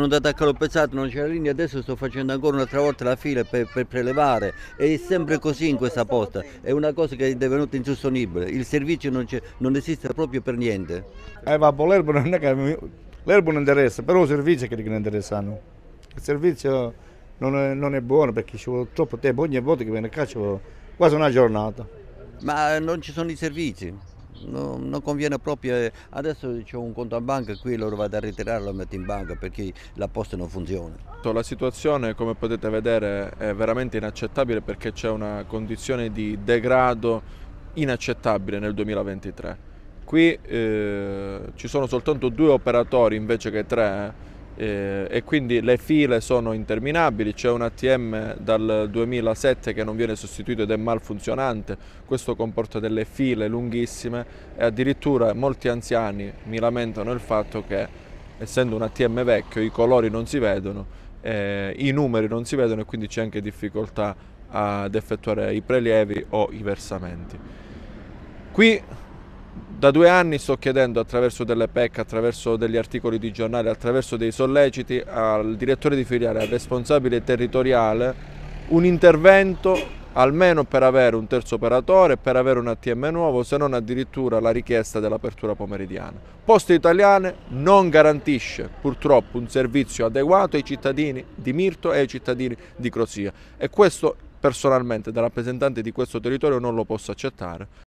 sono andato a Calopezzato, non c'era linea, adesso sto facendo ancora un'altra volta la fila per, per, prelevare. È sempre così in questa posta, è una cosa che è divenuta insostenibile, il servizio non, non esiste proprio per niente. Eh vabbè, l'erbo non è che l'erbo non interessa, però il servizio è che non interessano. Il servizio non è, non è buono perché ci vuole troppo tempo, ogni volta che viene qua ci vuole quasi una giornata. Ma non ci sono i servizi? No, non conviene proprio, eh, adesso c'è un conto in banca qui, loro vado a ritirarlo e lo metto in banca perché la posta non funziona. La situazione come potete vedere è veramente inaccettabile perché c'è una condizione di degrado inaccettabile nel 2023. Qui eh, ci sono soltanto due operatori invece che tre eh eh, e quindi le file sono interminabili, c'è un ATM dal 2007 che non viene sostituito ed è malfunzionante, questo comporta delle file lunghissime e addirittura molti anziani mi lamentano il fatto che essendo un ATM vecchio i colori non si vedono, eh, i numeri non si vedono e quindi c'è anche difficoltà ad effettuare i prelievi o i versamenti. Qui da due anni sto chiedendo attraverso delle PEC, attraverso degli articoli di giornale, attraverso dei solleciti al direttore di filiale, al responsabile territoriale, un intervento almeno per avere un terzo operatore, per avere un ATM nuovo, se non addirittura la richiesta dell'apertura pomeridiana. Poste Italiane non garantisce purtroppo un servizio adeguato ai cittadini di Mirto e ai cittadini di Crosia e questo personalmente da rappresentante di questo territorio non lo posso accettare.